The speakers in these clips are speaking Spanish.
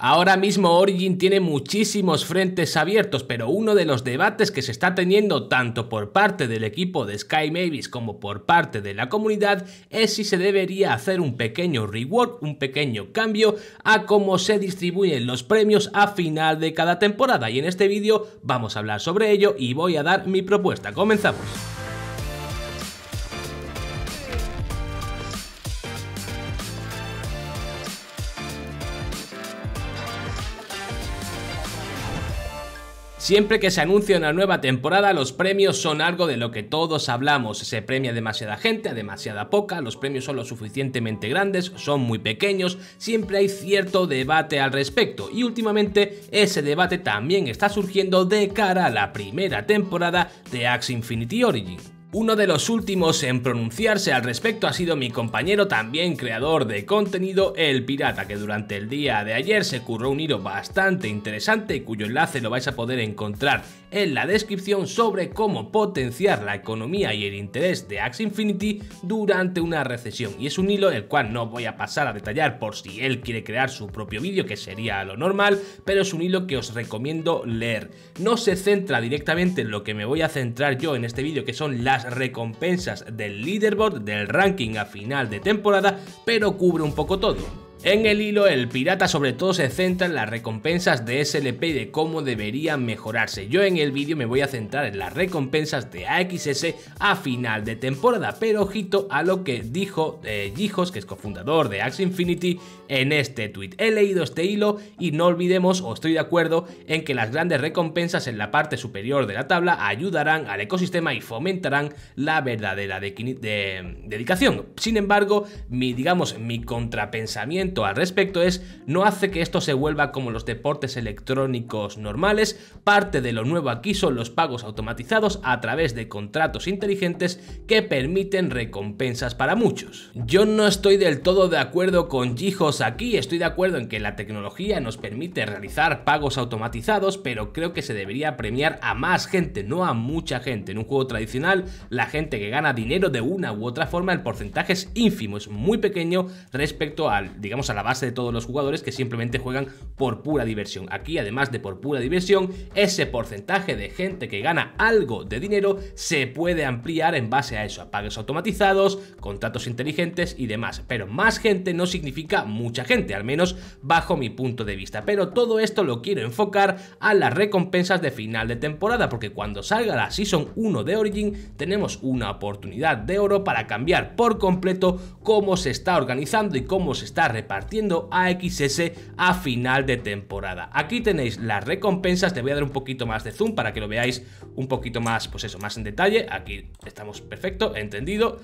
Ahora mismo Origin tiene muchísimos frentes abiertos, pero uno de los debates que se está teniendo tanto por parte del equipo de Sky Mavis como por parte de la comunidad es si se debería hacer un pequeño rework, un pequeño cambio a cómo se distribuyen los premios a final de cada temporada y en este vídeo vamos a hablar sobre ello y voy a dar mi propuesta. Comenzamos. Siempre que se anuncia una nueva temporada, los premios son algo de lo que todos hablamos. Se premia demasiada gente, a demasiada poca, los premios son lo suficientemente grandes, son muy pequeños, siempre hay cierto debate al respecto. Y últimamente ese debate también está surgiendo de cara a la primera temporada de Axe Infinity Origin. Uno de los últimos en pronunciarse al respecto ha sido mi compañero también creador de contenido El Pirata que durante el día de ayer se curró un hilo bastante interesante cuyo enlace lo vais a poder encontrar en la descripción sobre cómo potenciar la economía y el interés de Axe Infinity durante una recesión y es un hilo el cual no voy a pasar a detallar por si él quiere crear su propio vídeo que sería lo normal pero es un hilo que os recomiendo leer. No se centra directamente en lo que me voy a centrar yo en este vídeo que son las recompensas del leaderboard del ranking a final de temporada, pero cubre un poco todo. En el hilo, el pirata sobre todo se centra en las recompensas de SLP y de cómo deberían mejorarse. Yo en el vídeo me voy a centrar en las recompensas de AXS a final de temporada, pero ojito a lo que dijo eh, Gijos, que es cofundador de Axe Infinity, en este tweet. He leído este hilo y no olvidemos, o estoy de acuerdo, en que las grandes recompensas en la parte superior de la tabla ayudarán al ecosistema y fomentarán la verdadera dedicación. Sin embargo, digamos, mi contrapensamiento al respecto es no hace que esto se vuelva como los deportes electrónicos normales, parte de lo nuevo aquí son los pagos automatizados a través de contratos inteligentes que permiten recompensas para muchos. Yo no estoy del todo de acuerdo con Gijos aquí, estoy de acuerdo en que la tecnología nos permite realizar pagos automatizados, pero creo que se debería premiar a más gente, no a mucha gente. En un juego tradicional, la gente que gana dinero de una u otra forma, el porcentaje es ínfimo, es muy pequeño respecto al, digamos, a la base de todos los jugadores que simplemente juegan por pura diversión. Aquí, además de por pura diversión, ese porcentaje de gente que gana algo de dinero se puede ampliar en base a eso, a pagos automatizados, contratos inteligentes y demás. Pero más gente no significa mucha gente, al menos bajo mi punto de vista. Pero todo esto lo quiero enfocar a las recompensas de final de temporada, porque cuando salga la Season 1 de Origin tenemos una oportunidad de oro para cambiar por completo cómo se está organizando y cómo se está repartiendo partiendo a AXS a final de temporada. Aquí tenéis las recompensas, te voy a dar un poquito más de zoom para que lo veáis un poquito más, pues eso, más en detalle. Aquí estamos perfecto, entendido.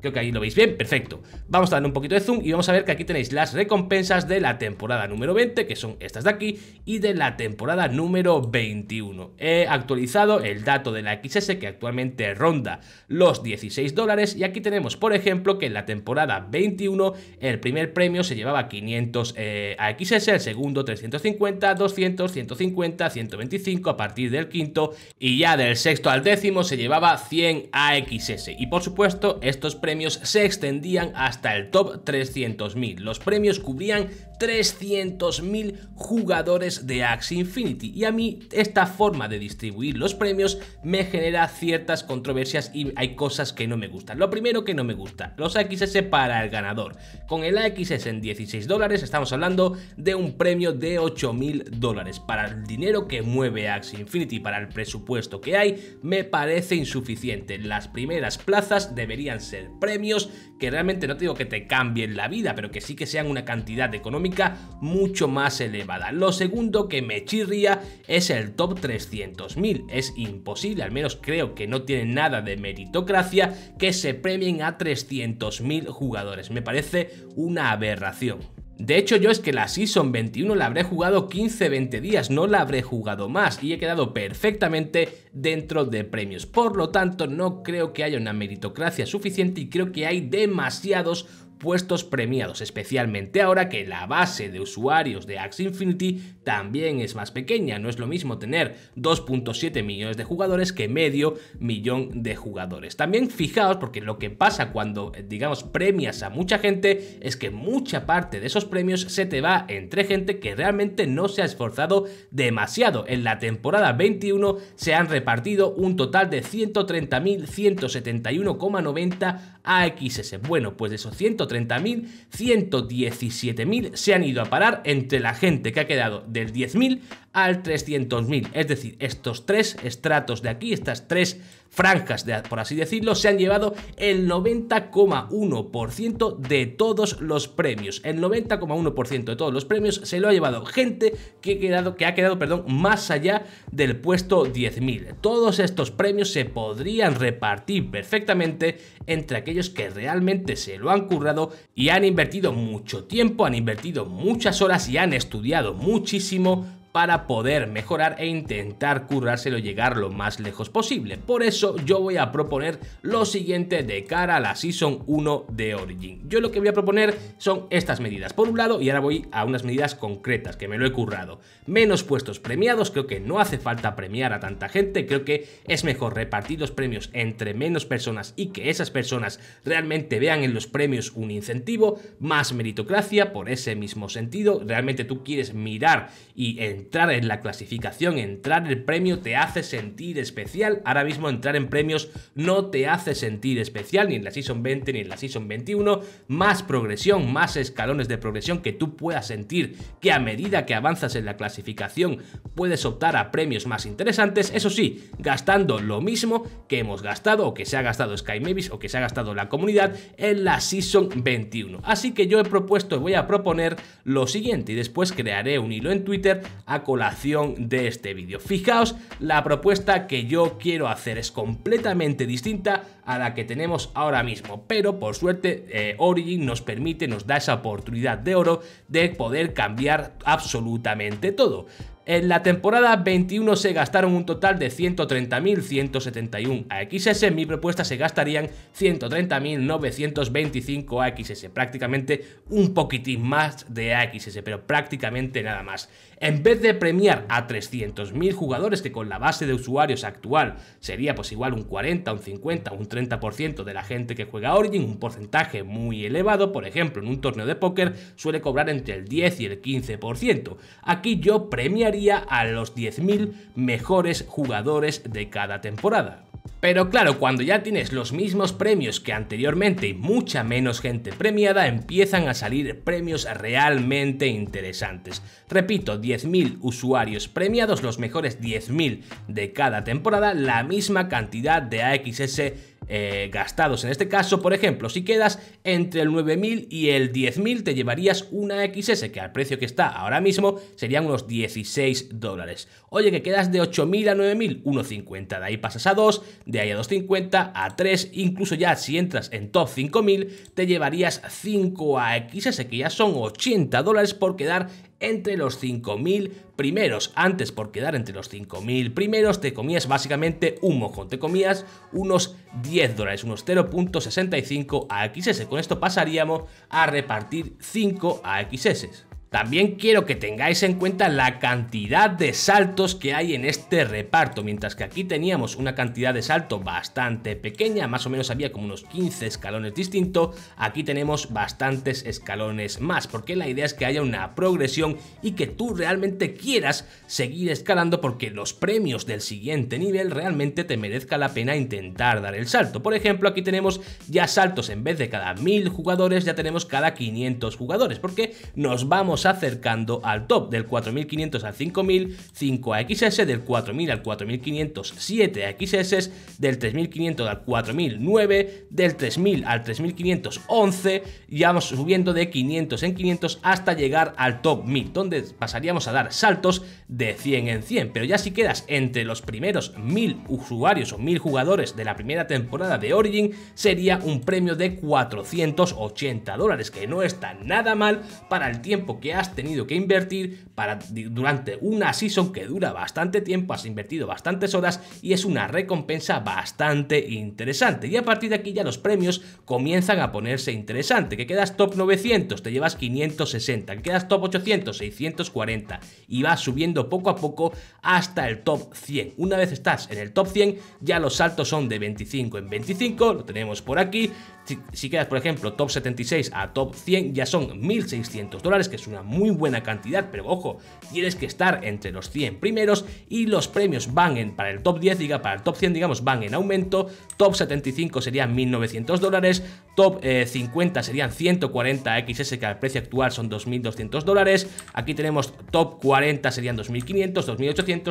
Creo que ahí lo veis bien, perfecto. Vamos a darle un poquito de zoom y vamos a ver que aquí tenéis las recompensas de la temporada número 20, que son estas de aquí, y de la temporada número 21. He actualizado el dato de la XS que actualmente ronda los 16 dólares y aquí tenemos, por ejemplo, que en la temporada 21 el primer premio se llevaba 500 axs eh, a XS, el segundo 350, 200, 150, 125 a partir del quinto y ya del sexto al décimo se llevaba 100 a XS. Y por supuesto, estos premios se extendían hasta el top 300.000. Los premios cubrían 300.000 jugadores de Axie Infinity y a mí esta forma de distribuir los premios me genera ciertas controversias y hay cosas que no me gustan. Lo primero que no me gusta, los AXS para el ganador. Con el AXS en 16 dólares estamos hablando de un premio de 8.000 dólares. Para el dinero que mueve Axie Infinity, para el presupuesto que hay, me parece insuficiente. Las primeras plazas deberían ser premios que realmente no te digo que te cambien la vida, pero que sí que sean una cantidad económica mucho más elevada. Lo segundo que me chirría es el top 300.000. Es imposible, al menos creo que no tiene nada de meritocracia, que se premien a 300.000 jugadores. Me parece una aberración. De hecho, yo es que la Season 21 la habré jugado 15-20 días, no la habré jugado más y he quedado perfectamente dentro de premios. Por lo tanto, no creo que haya una meritocracia suficiente y creo que hay demasiados puestos premiados, especialmente ahora que la base de usuarios de Axie Infinity también es más pequeña. No es lo mismo tener 2.7 millones de jugadores que medio millón de jugadores. También fijaos, porque lo que pasa cuando, eh, digamos, premias a mucha gente es que mucha parte de esos premios se te va entre gente que realmente no se ha esforzado demasiado. En la temporada 21 se han repartido un total de 130.171,90 AXS. Bueno, pues de esos 130.000, 117.000 se han ido a parar entre la gente que ha quedado del 10.000 al 300.000. Es decir, estos tres estratos de aquí, estas tres franjas, por así decirlo, se han llevado el 90,1% de todos los premios. El 90,1% de todos los premios se lo ha llevado gente que, ha quedado, que ha quedado más allá del puesto 10.000. Todos estos premios se podrían repartir perfectamente entre aquellos que realmente se lo han currado y han invertido mucho tiempo, han invertido muchas horas y han estudiado muchísimo para poder mejorar e intentar currárselo llegar lo más lejos posible. Por eso yo voy a proponer lo siguiente de cara a la Season 1 de Origin. Yo lo que voy a proponer son estas medidas. Por un lado, y ahora voy a unas medidas concretas que me lo he currado. Menos puestos premiados, creo que no hace falta premiar a tanta gente, creo que es mejor repartir los premios entre menos personas y que esas personas realmente vean en los premios un incentivo, más meritocracia por ese mismo sentido, realmente tú quieres mirar y en entrar en la clasificación, entrar en el premio te hace sentir especial. Ahora mismo entrar en premios no te hace sentir especial, ni en la Season 20 ni en la Season 21. Más progresión, más escalones de progresión que tú puedas sentir que a medida que avanzas en la clasificación puedes optar a premios más interesantes. Eso sí, gastando lo mismo que hemos gastado o que se ha gastado Sky Mavis o que se ha gastado la comunidad en la Season 21. Así que yo he propuesto y voy a proponer lo siguiente y después crearé un hilo en Twitter a colación de este vídeo. Fijaos, la propuesta que yo quiero hacer es completamente distinta a la que tenemos ahora mismo, pero por suerte eh, Origin nos permite, nos da esa oportunidad de oro de poder cambiar absolutamente todo. En la temporada 21 se gastaron un total de 130.171 AXS, mi propuesta se gastarían 130.925 AXS, prácticamente un poquitín más de AXS, pero prácticamente nada más. En vez de premiar a 300.000 jugadores, que con la base de usuarios actual sería pues igual un 40, un 50, un 30% de la gente que juega Origin, un porcentaje muy elevado, por ejemplo, en un torneo de póker suele cobrar entre el 10 y el 15%. Aquí yo premiaría a los 10.000 mejores jugadores de cada temporada. Pero claro, cuando ya tienes los mismos premios que anteriormente y mucha menos gente premiada, empiezan a salir premios realmente interesantes. Repito, 10.000 usuarios premiados, los mejores 10.000 de cada temporada, la misma cantidad de AXS eh, gastados. En este caso, por ejemplo, si quedas entre el 9.000 y el 10.000, te llevarías una XS, que al precio que está ahora mismo serían unos 16 dólares. Oye, que quedas de 8.000 a 9.000, 1.50. De ahí pasas a 2, de ahí a 2.50, a 3, incluso ya si entras en top 5.000, te llevarías 5 AXS, que ya son 80 dólares por quedar entre los 5.000 primeros. Antes, por quedar entre los 5.000 primeros, te comías básicamente un mojón. Te comías unos 10 dólares, unos 0.65 AXS. Con esto pasaríamos a repartir 5 AXS. También quiero que tengáis en cuenta la cantidad de saltos que hay en este reparto, mientras que aquí teníamos una cantidad de salto bastante pequeña, más o menos había como unos 15 escalones distintos, aquí tenemos bastantes escalones más, porque la idea es que haya una progresión y que tú realmente quieras seguir escalando porque los premios del siguiente nivel realmente te merezca la pena intentar dar el salto. Por ejemplo, aquí tenemos ya saltos en vez de cada 1000 jugadores, ya tenemos cada 500 jugadores, porque nos vamos acercando al top del 4500 al 5000, 5 a XS, del 4000 al 4500, 7 a XS, del 3500 al 4009, del 3000 al 3511, y vamos subiendo de 500 en 500 hasta llegar al top 1000, donde pasaríamos a dar saltos de 100 en 100, pero ya si quedas entre los primeros 1000 usuarios o 1000 jugadores de la primera temporada de Origin, sería un premio de 480 dólares, que no está nada mal para el tiempo que has tenido que invertir para durante una season que dura bastante tiempo, has invertido bastantes horas y es una recompensa bastante interesante. Y a partir de aquí ya los premios comienzan a ponerse interesante, que quedas top 900, te llevas 560, que quedas top 800, 640 y vas subiendo poco a poco hasta el top 100. Una vez estás en el top 100, ya los saltos son de 25 en 25, lo tenemos por aquí. si quedas, por ejemplo, top 76 a top 100, ya son 1.600 dólares, que es una muy buena cantidad, pero ojo, tienes que estar entre los 100 primeros y los premios van en, para el top 10, diga, para el top 100, digamos, van en aumento, top 75 serían 1.900 dólares, top 50 eh, serían 140 XS que al precio actual son 2.200 dólares. Aquí tenemos top 40 serían 2.500, 2.800,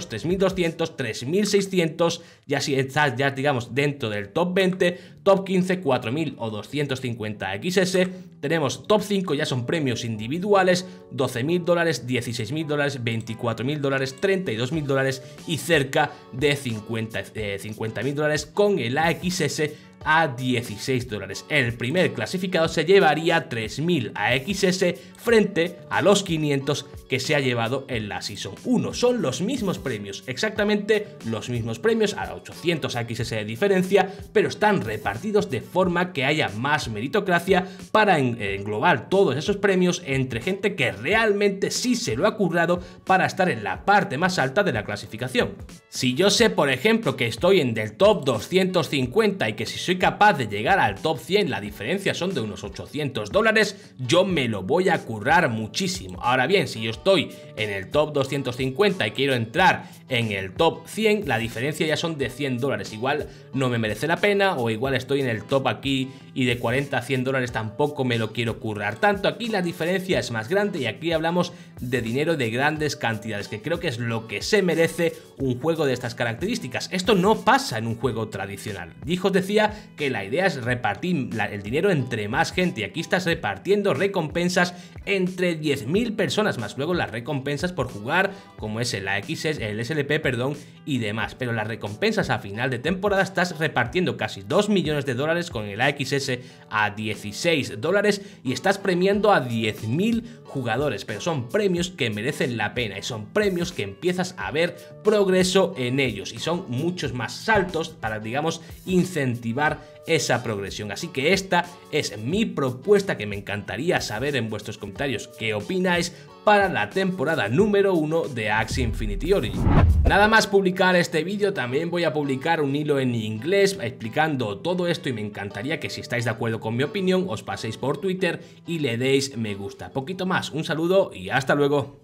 3.200, 3.600 y así estás ya digamos dentro del top 20, top 15 4.000 o 250 XS. Tenemos top 5 ya son premios individuales 12.000 dólares, 16.000 dólares, 24.000 dólares, 32.000 dólares y cerca de 50.000 eh, dólares con el AXS a 16 dólares. El primer clasificado se llevaría 3.000 AXS frente a los 500 que se ha llevado en la Season 1. Son los mismos premios, exactamente los mismos premios, a 800 AXS de diferencia, pero están repartidos de forma que haya más meritocracia para englobar todos esos premios entre gente que realmente sí se lo ha currado para estar en la parte más alta de la clasificación. Si yo sé, por ejemplo, que estoy en del top 250 y que si soy capaz de llegar al top 100, la diferencia son de unos 800 dólares, yo me lo voy a currar muchísimo. Ahora bien, si yo estoy en el top 250 y quiero entrar en el top 100, la diferencia ya son de 100 dólares. Igual no me merece la pena o igual estoy en el top aquí y de 40 a 100 dólares tampoco me lo quiero currar tanto. Aquí la diferencia es más grande y aquí hablamos de dinero de grandes cantidades, que creo que es lo que se merece un juego de estas características. Esto no pasa en un juego tradicional. Dijo decía que la idea es repartir el dinero entre más gente. Y Aquí estás repartiendo recompensas entre 10.000 personas, más luego las recompensas por jugar, como es el AXS, el SLP, perdón, y demás. Pero las recompensas a final de temporada estás repartiendo casi 2 millones de dólares con el AXS a 16 dólares y estás premiando a 10.000 jugadores, pero son premios que merecen la pena y son premios que empiezas a ver progreso en ellos y son muchos más altos para, digamos, incentivar esa progresión. Así que esta es mi propuesta que me encantaría saber en vuestros comentarios qué opináis para la temporada número 1 de Axie Infinity Origin. Nada más publicar este vídeo también voy a publicar un hilo en inglés explicando todo esto y me encantaría que si estáis de acuerdo con mi opinión os paséis por Twitter y le deis me gusta. Poquito más, un saludo y hasta luego.